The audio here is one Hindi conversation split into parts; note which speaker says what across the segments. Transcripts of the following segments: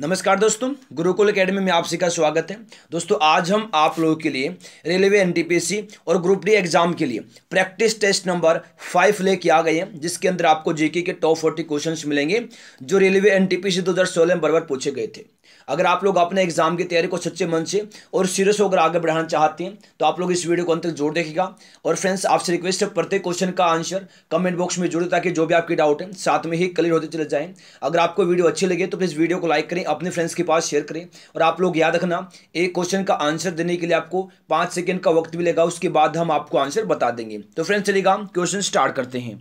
Speaker 1: नमस्कार दोस्तों गुरुकुल एकेडमी में आप सभी का स्वागत है दोस्तों आज हम आप लोगों के लिए रेलवे एनटीपीसी और ग्रुप डी एग्जाम के लिए प्रैक्टिस टेस्ट नंबर फाइव लेके आ गए हैं जिसके अंदर आपको जीके के टॉप फोर्टी क्वेश्चंस मिलेंगे जो रेलवे एनटीपीसी 2016 में बार पूछे गए थे अगर आप लोग अपने एग्जाम की तैयारी को सच्चे मन से और सीरियस होकर आगे बढ़ाना चाहते हैं तो आप लोग इस वीडियो को अंत तक जोड़ देखेगा और फ्रेंड्स आपसे रिक्वेस्ट है प्रत्येक क्वेश्चन का आंसर कमेंट बॉक्स में जोड़े ताकि जो भी आपके डाउट है साथ में ही क्लियर होते चले जाएँ अगर आपको वीडियो अच्छी लगे तो प्लीज़ वीडियो को लाइक करें अपने फ्रेंड्स के पास शेयर करें और आप लोग याद रखना एक क्वेश्चन का आंसर देने के लिए आपको पाँच सेकेंड का वक्त मिलेगा उसके बाद हम आपको आंसर बता देंगे तो फ्रेंड्स चलेगा क्वेश्चन स्टार्ट करते हैं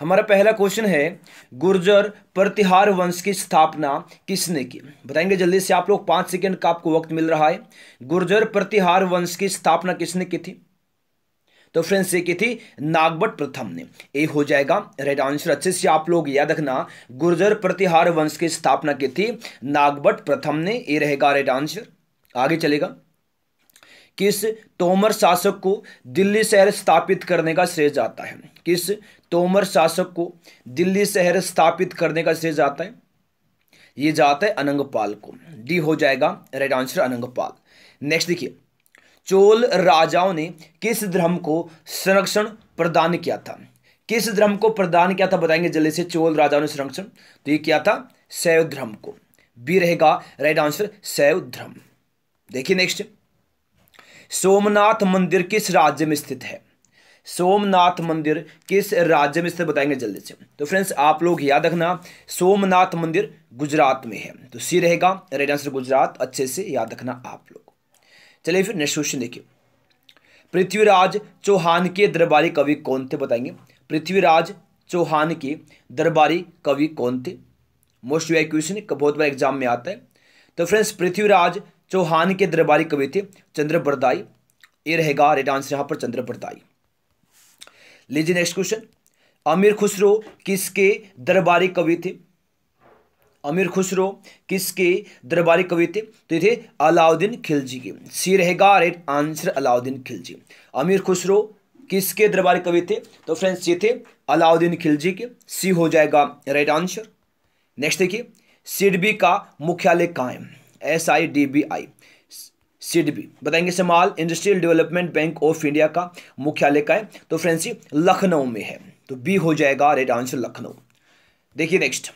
Speaker 1: हमारा पहला क्वेश्चन है गुर्जर प्रतिहार वंश की स्थापना किसने की बताएंगे जल्दी से आप लोग पांच सेकंड का आपको वक्त मिल रहा है गुर्जर प्रतिहार वंश की स्थापना किसने की थी तो फ्रेंड्स ये की थी नागवट प्रथम ने ये हो जाएगा राइट आंसर अच्छे से आप लोग याद रखना गुर्जर प्रतिहार वंश की स्थापना की थी नागवट प्रथम ने ये रहेगा राइट आंसर आगे चलेगा किस तोमर शासक को दिल्ली शहर स्थापित करने का श्रेय जाता है किस तोमर शासक को दिल्ली शहर स्थापित करने का श्रेय जाता है ये जाता है अनंगपाल को डी हो जाएगा राइट आंसर अनंगपाल नेक्स्ट देखिए चोल राजाओं ने किस धर्म को संरक्षण प्रदान किया था किस धर्म को प्रदान किया था बताएंगे जल्दी से चोल राजाओं ने संरक्षण तो ये किया था शैव धर्म को बी रहेगा राइट आंसर शैव धर्म देखिए नेक्स्ट सोमनाथ मंदिर किस राज्य में स्थित है सोमनाथ मंदिर किस राज्य में स्थित बताएंगे जल्दी से तो फ्रेंड्स आप लोग याद रखना सोमनाथ मंदिर गुजरात में है तो सी रहेगा राइट आंसर गुजरात अच्छे से याद रखना आप लोग चलिए फिर नेक्स्ट क्वेश्चन देखिए पृथ्वीराज चौहान के दरबारी कवि कौन थे बताएंगे पृथ्वीराज चौहान के दरबारी कवि कौन थे मोस्ट वे क्वेश्चन बहुत बार एग्जाम में आता है तो फ्रेंड्स पृथ्वीराज चौहान के दरबारी कवि थे चंद्र बरदाई ये रहेगा रेट आंसर यहाँ पर चंद्र बरदाई लीजिए नेक्स्ट क्वेश्चन अमीर खुसरो किसके दरबारी कवि थे अमीर खुसरो किसके दरबारी कवि थे तो ये थे अलाउद्दीन खिलजी के सी रहेगा राइट आंसर अलाउद्दीन खिलजी अमीर खुसरो किसके दरबारी कवि थे तो फ्रेंड्स ये थे अलाउद्दीन खिलजी के सी हो जाएगा राइट आंसर नेक्स्ट देखिए सिडबी का मुख्यालय कहाँ है S I D B I SIDBI बताएंगे इस्तेमाल industrial development bank of India का मुख्यालय का है तो फ्रेंड्स ये लखनऊ में है तो बी हो जाएगा राइट आंसर लखनऊ देखिए नेक्स्ट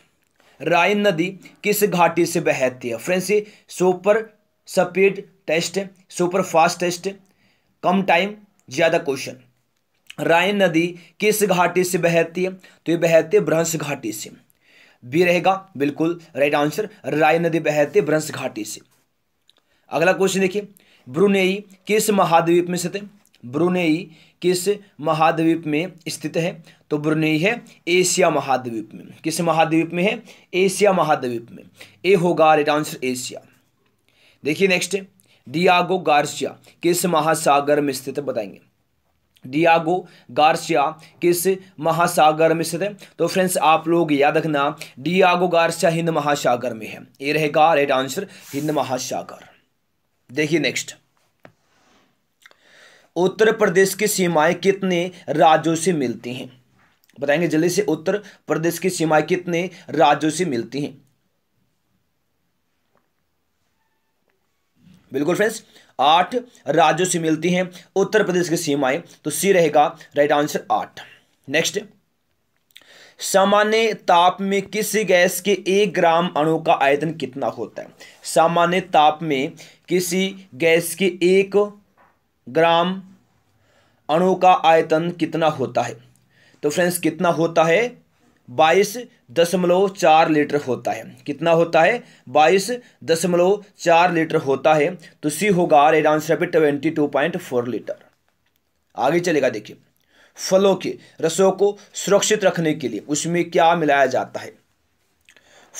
Speaker 1: रायन नदी किस घाटी से बहती है फ्रेंड्स ये super speed test super fast test कम टाइम ज़्यादा क्वेश्चन रायन नदी किस घाटी से बहती है तो ये बहती है भ्रंश घाटी से बी रहेगा बिल्कुल राइट आंसर राय नदी बहती है भ्रंश घाटी से अगला क्वेश्चन देखिए ब्रुनेई किस महाद्वीप में स्थित है ब्रुनेई किस महाद्वीप में स्थित है तो ब्रुनेई है एशिया महाद्वीप में किस महाद्वीप में है एशिया महाद्वीप में ए होगा राइट आंसर एशिया देखिए नेक्स्ट डियागो गार्सिया किस महासागर में स्थित है बताएंगे डियागो गार्सिया किस महासागर में स्थित है तो फ्रेंड्स आप लोग याद रखना डियागो गार्सिया हिंद महासागर में है ये रहेगा राइट आंसर हिंद महासागर देखिए नेक्स्ट उत्तर प्रदेश की सीमाएं कितने राज्यों से मिलती हैं बताएंगे जल्दी से उत्तर प्रदेश की सीमाएं कितने राज्यों से मिलती हैं बिल्कुल फ्रेंड्स आठ राज्यों से मिलती हैं उत्तर प्रदेश की सीमाएं तो सी रहेगा राइट आंसर आठ नेक्स्ट सामान्य ताप में किसी गैस के एक ग्राम अणु का आयतन कितना होता है सामान्य ताप में किसी गैस के एक ग्राम अणु का आयतन कितना होता है तो फ्रेंड्स कितना होता है बाईस दशमलव चार लीटर होता है कितना होता है बाईस दशमलव चार लीटर होता है तो सी होगा right answer twenty two point four litre आगे चलेगा देखिए फलों के रसों को सुरक्षित रखने के लिए उसमें क्या मिलाया जाता है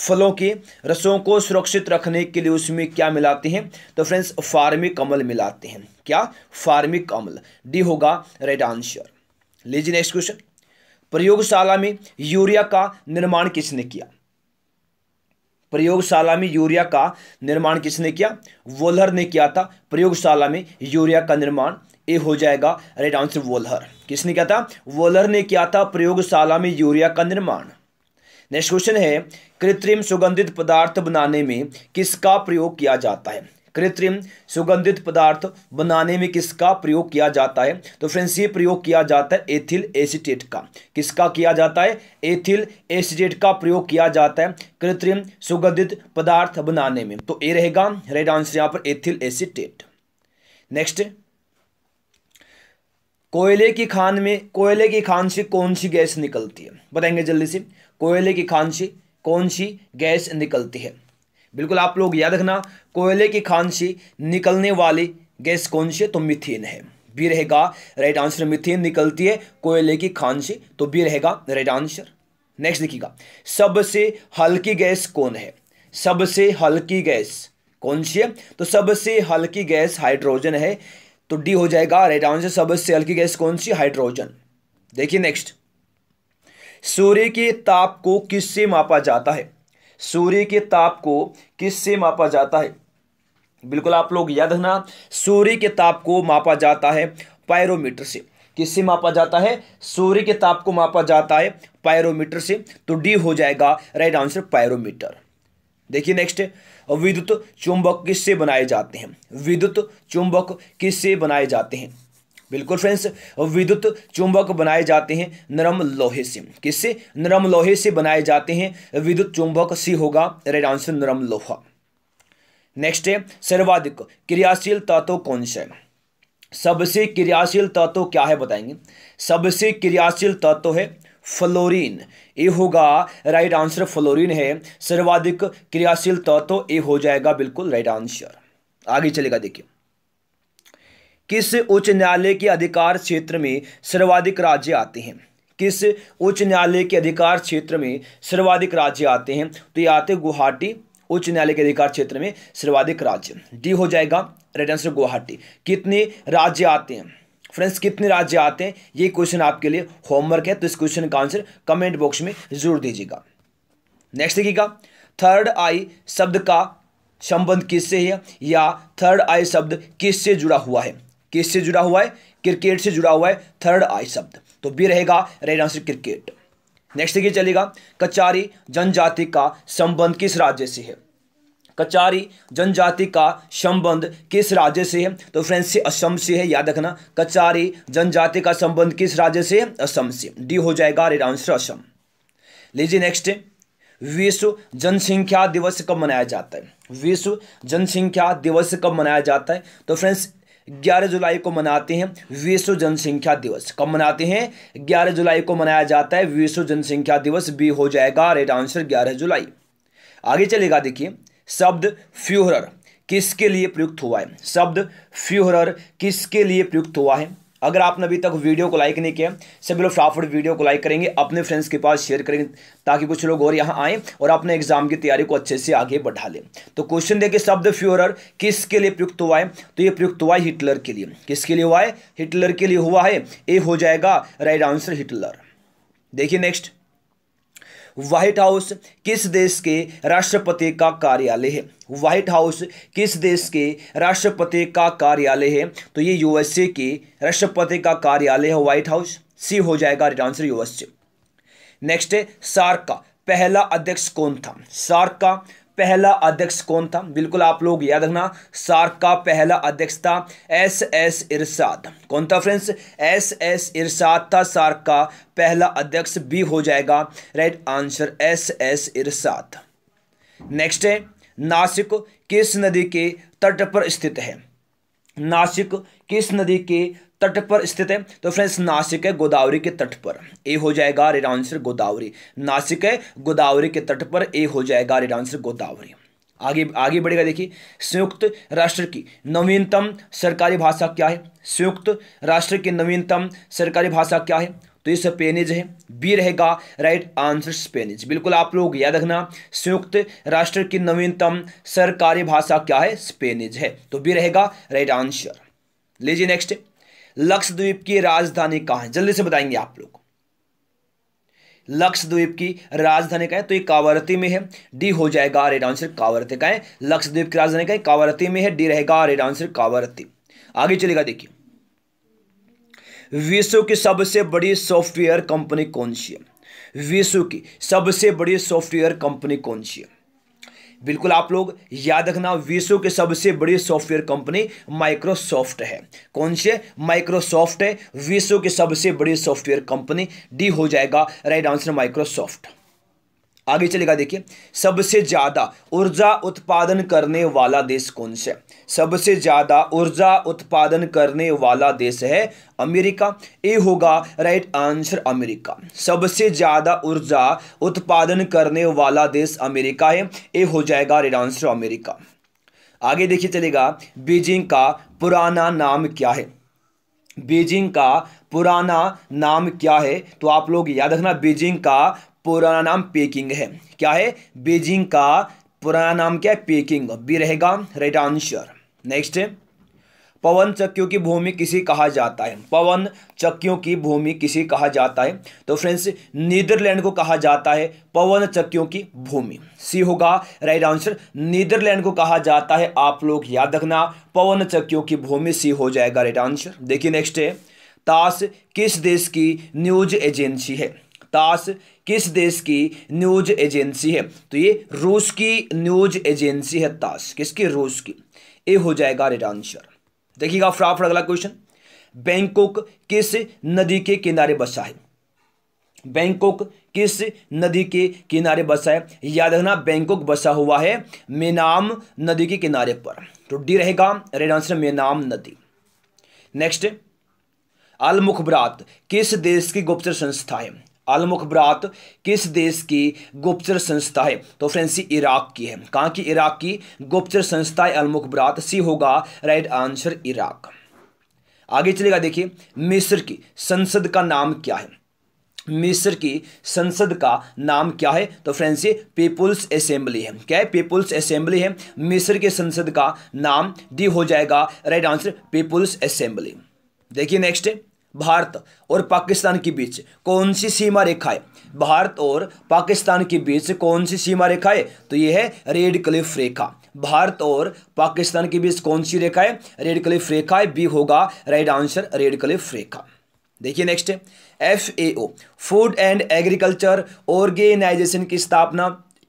Speaker 1: फलों के रसों को सुरक्षित रखने के लिए उसमें क्या मिलाते हैं तो फ्रेंड्स फार्मिक अमल मिलाते हैं क्या फार्मिक अमल डी होगा राइट आंसर लीजिए नेक्स्ट क्वेश्चन प्रयोगशाला में यूरिया का निर्माण किसने किया प्रयोगशाला में यूरिया का निर्माण किसने किया वोलर ने किया था प्रयोगशाला में यूरिया का निर्माण ए हो जाएगा राइट आंसर वोलहर किसने किया था वोलहर ने किया था प्रयोगशाला में यूरिया का निर्माण नेक्स्ट क्वेश्चन है कृत्रिम सुगंधित पदार्थ बनाने में किसका प्रयोग किया जाता है कृत्रिम सुगंधित पदार्थ बनाने में किसका प्रयोग किया जाता है तो फ्रेंड्स ये प्रयोग किया जाता है एथिल एसिटेट का किसका किया जाता है एथिल एसिटेट का प्रयोग किया जाता है कृत्रिम सुगंधित पदार्थ बनाने में तो ए रहेगा राइट आंसर यहाँ पर एथिल एसिटेट नेक्स्ट कोयले की खान में कोयले की खान से कौन सी गैस निकलती है बताएंगे जल्दी से कोयले की खान से कौन सी गैस निकलती है बिल्कुल आप लोग याद रखना कोयले की खान से निकलने वाली गैस कौन सी है तो मिथेन है बी रहेगा राइट आंसर मिथेन निकलती है कोयले की खान से तो बी रहेगा राइट आंसर नेक्स्ट देखिएगा सबसे हल्की गैस कौन है सबसे हल्की गैस कौन सी है तो सबसे हल्की गैस हाइड्रोजन है तो डी हो जाएगा राइट आंसर सबसे हल्की गैस कौन सी हाइड्रोजन देखिए नेक्स्ट सूर्य के ताप को किससे मापा जाता है सूर्य के ताप को किससे मापा जाता है बिल्कुल आप लोग याद रखना सूर्य के ताप को मापा जाता है पायरोमीटर से किससे मापा जाता है सूर्य के ताप को मापा जाता है पायरोमीटर से तो डी हो जाएगा राइट आंसर पायरोमीटर देखिए नेक्स्ट विद्युत चुंबक किससे बनाए जाते हैं विद्युत चुंबक किससे बनाए जाते हैं बिल्कुल फ्रेंड्स विद्युत चुंबक बनाए जाते हैं नरम लोहे से किससे नरम लोहे से बनाए जाते हैं विद्युत चुंबक सी होगा रेड आंसर नरम लोहा नेक्स्ट है सर्वाधिक क्रियाशील तत्व कौन सा है सबसे क्रियाशील तत्व क्या है बताएंगे सबसे क्रियाशील तत्व है फ्लोरीन ए होगा राइट आंसर फ्लोरीन है सर्वाधिक क्रियाशील तत्व तो ए हो जाएगा बिल्कुल राइट आंसर आगे चलेगा देखिए किस उच्च न्यायालय के अधिकार क्षेत्र में सर्वाधिक राज्य आते हैं किस उच्च न्यायालय के अधिकार क्षेत्र में सर्वाधिक राज्य आते हैं तो ये आते गुवाहाटी उच्च न्यायालय के अधिकार क्षेत्र में सर्वाधिक राज्य डी हो जाएगा राइट आंसर गुवाहाटी कितने राज्य आते हैं फ्रेंड्स कितने राज्य आते हैं ये क्वेश्चन आपके लिए होमवर्क है तो इस क्वेश्चन का आंसर कमेंट बॉक्स में जरूर दीजिएगा नेक्स्ट देखिएगा थर्ड आई शब्द का संबंध किससे है या थर्ड आई शब्द किससे जुड़ा हुआ है किससे जुड़ा हुआ है क्रिकेट से जुड़ा हुआ है थर्ड आई शब्द तो भी रहेगा राइट आंसर क्रिकेट नेक्स्ट देखिए चलेगा कचारी जनजाति का संबंध किस राज्य से है कचारी जनजाति का संबंध किस राज्य से है तो फ्रेंड्स से असम से है याद रखना कचारी जनजाति का संबंध किस राज्य से है असम से डी हो जाएगा रेड आंसर असम लीजिए नेक्स्ट विश्व जनसंख्या दिवस कब मनाया जाता है विश्व जनसंख्या दिवस कब मनाया जाता है तो फ्रेंड्स ग्यारह जुलाई को मनाते हैं विश्व जनसंख्या दिवस कब मनाते हैं ग्यारह जुलाई को मनाया जाता है विश्व जनसंख्या दिवस बी हो जाएगा रेट आंसर ग्यारह जुलाई आगे चलेगा देखिए शब्द फ्यूहरर किसके लिए प्रयुक्त हुआ है शब्द फ्यूहरर किसके लिए प्रयुक्त हुआ है अगर आपने अभी तक वीडियो को लाइक नहीं किया सभी लोग फटाफट वीडियो को लाइक करेंगे अपने फ्रेंड्स के पास शेयर करेंगे ताकि कुछ लोग और यहाँ आए और अपने एग्जाम की तैयारी को अच्छे से आगे बढ़ा लें तो क्वेश्चन देखिए शब्द फ्यूहर किसके लिए प्रयुक्त हुआ है तो ये प्रयुक्त हुआ है हिटलर के लिए किसके लिए हुआ है हिटलर के लिए हुआ है ए हो जाएगा राइट आंसर हिटलर देखिए नेक्स्ट व्हाइट हाउस किस देश के राष्ट्रपति का कार्यालय है व्हाइट हाउस किस देश के राष्ट्रपति का कार्यालय है तो ये यूएसए के राष्ट्रपति का कार्यालय है व्हाइट हाउस सी हो जाएगा राइट आंसर यूएसए नेक्स्ट है सार्क का पहला अध्यक्ष कौन था सार्क का पहला अध्यक्ष कौन था बिल्कुल आप लोग याद रखना सार्क का पहला अध्यक्ष था एस एस इरसाद कौन था फ्रेंड्स एस एस इरसाद था सार्क का पहला अध्यक्ष बी हो जाएगा right answer S S Irshad next है नासिक किस नदी के तट पर स्थित है नासिक किस नदी के तट पर स्थित है तो फ्रेंड्स नासिक है गोदावरी के तट पर ए हो जाएगा रेड आंसर गोदावरी नासिक है गोदावरी के तट पर ए हो जाएगा रेड आंसर गोदावरी आगे आगे बढ़ेगा देखिए संयुक्त राष्ट्र की नवीनतम सरकारी भाषा क्या है संयुक्त राष्ट्र की नवीनतम सरकारी भाषा क्या है तो ये स्पेनिज है बी रहेगा राइट आंसर स्पेनिज बिल्कुल आप लोग याद रखना संयुक्त राष्ट्र की नवीनतम सरकारी भाषा क्या है स्पेनिज है तो बी रहेगा राइट आंसर लीजिए नेक्स्ट लक्षद्वीप की राजधानी कहां है जल्दी से बताएंगे आप लोग लक्षद्वीप की राजधानी कहा है तो ये कावरती में है डी हो जाएगा रेड आंसर कावरती का है लक्षद्वीप की राजधानी कहें कावरती में है डी रहेगा रेड आंसर कावरती आगे चलेगा देखिए विश्व की सबसे बड़ी सॉफ्टवेयर कंपनी कौन सी है विश्व की सबसे बड़ी सॉफ्टवेयर कंपनी कौन सी है बिल्कुल आप लोग याद रखना विश्व के सबसे बड़ी सॉफ्टवेयर कंपनी माइक्रोसॉफ्ट है कौन सी है माइक्रोसॉफ्ट है विश्व के सबसे बड़ी सॉफ्टवेयर कंपनी डी हो जाएगा राइट आंसर माइक्रोसॉफ्ट आगे चलेगा देखिए सबसे ज़्यादा ऊर्जा उत्पादन करने वाला देश कौन सा है सबसे ज़्यादा ऊर्जा उत्पादन करने वाला देश है अमेरिका ए होगा राइट आंसर अमेरिका सबसे ज़्यादा ऊर्जा उत्पादन करने वाला देश अमेरिका है ए हो जाएगा राइट आंसर अमेरिका आगे देखिए चलेगा बीजिंग का पुराना नाम क्या है बीजिंग का पुराना नाम क्या है तो आप लोग याद रखना बीजिंग का पुराना नाम पेकिंग है क्या है बीजिंग का पुराना नाम क्या है पेकिंग बी रहेगा राइट आंसर नेक्स्ट पवन चक्कियों की भूमि किसी कहा जाता है पवन चक्कियों की भूमि किसी कहा जाता है तो फ्रेंड्स नीदरलैंड को कहा जाता है पवन चक्कियों की भूमि सी होगा राइट आंसर नीदरलैंड को कहा जाता है आप लोग याद रखना पवन चक्कियों की भूमि सी हो जाएगा राइट आंसर देखिए नेक्स्ट है ताश किस देश की न्यूज एजेंसी है ताश किस देश की न्यूज एजेंसी है तो ये रूस की न्यूज एजेंसी है ताश किसकी रूस की ये हो जाएगा राइट आंसर देखिएगा फटाफट अगला क्वेश्चन बैंकॉक किस नदी के किनारे बसा है बैंकॉक किस नदी के किनारे बसा है याद रखना बैंकॉक बसा हुआ है मेनाम नदी के किनारे पर तो डी रहेगा राइट आंसर मेनाम नदी नेक्स्ट अल मुखबरात किस देश की गुप्त संस्था है बरात किस देश की गुप्तचर संस्था है तो फ्रेंड्स इराक की है कहाँ की इराक की गुप्तचर संस्था है अलमुखबरात सी होगा राइट आंसर इराक आगे चलेगा देखिए मिस्र की संसद का नाम क्या है मिस्र की संसद का नाम क्या है तो फ्रेंड्स ये पीपुल्स असेंबली है क्या है पीपुल्स असेंबली है मिस्र के संसद का नाम डी हो जाएगा राइट आंसर पीपुल्स असेंबली देखिए नेक्स्ट है भारत और पाकिस्तान के बीच कौन सी सीमा रेखा है भारत और पाकिस्तान के बीच कौन सी सीमा रेखा है तो यह है रेड क्लिफ रेखा भारत और पाकिस्तान के बीच कौन सी रेखा है रेड क्लिफ रेखा है बी होगा राइट आंसर रेड क्लिफ रेखा देखिए next F A O food and agriculture organisation की स्थापना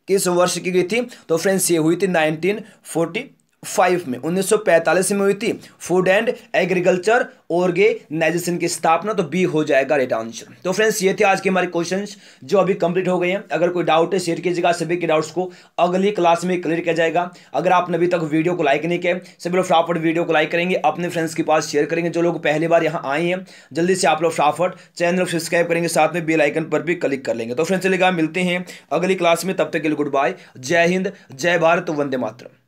Speaker 1: किस वर्ष की गई थी तो फ्रेंड्स ये हुई थी फोर्टी फाइव में 1945 में हुई थी फूड एंड एग्रीकल्चर ऑर्गेनाइजेशन की स्थापना तो बी हो जाएगा रेट आंसर तो फ्रेंड्स ये थे आज के हमारे क्वेश्चंस जो अभी कंप्लीट हो गए हैं अगर कोई डाउट है शेयर कीजिएगा सभी के डाउट्स को अगली क्लास में क्लियर किया जाएगा अगर आपने अभी तक वीडियो को लाइक नहीं किया सभी लोग फटाफट वीडियो को लाइक करेंगे अपने फ्रेंड्स के पास शेयर करेंगे जो लोग पहली बार यहाँ आए हैं जल्दी से आप लोग फटाफट चैनल को सब्सक्राइब करेंगे साथ में बेल आइकन पर भी क्लिक कर लेंगे तो फ्रेंड्स चलेगा मिलते हैं अगली क्लास में तब तक के लिए गुड बाय जय हिंद जय भारत वंदे मातरम